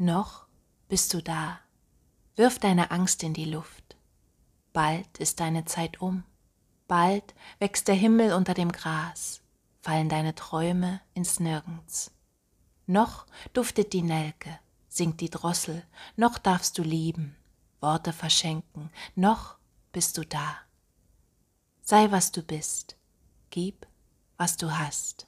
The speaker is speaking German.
Noch bist du da. Wirf deine Angst in die Luft. Bald ist deine Zeit um. Bald wächst der Himmel unter dem Gras, fallen deine Träume ins Nirgends. Noch duftet die Nelke, singt die Drossel, noch darfst du lieben, Worte verschenken, noch bist du da. Sei, was du bist, gib, was du hast.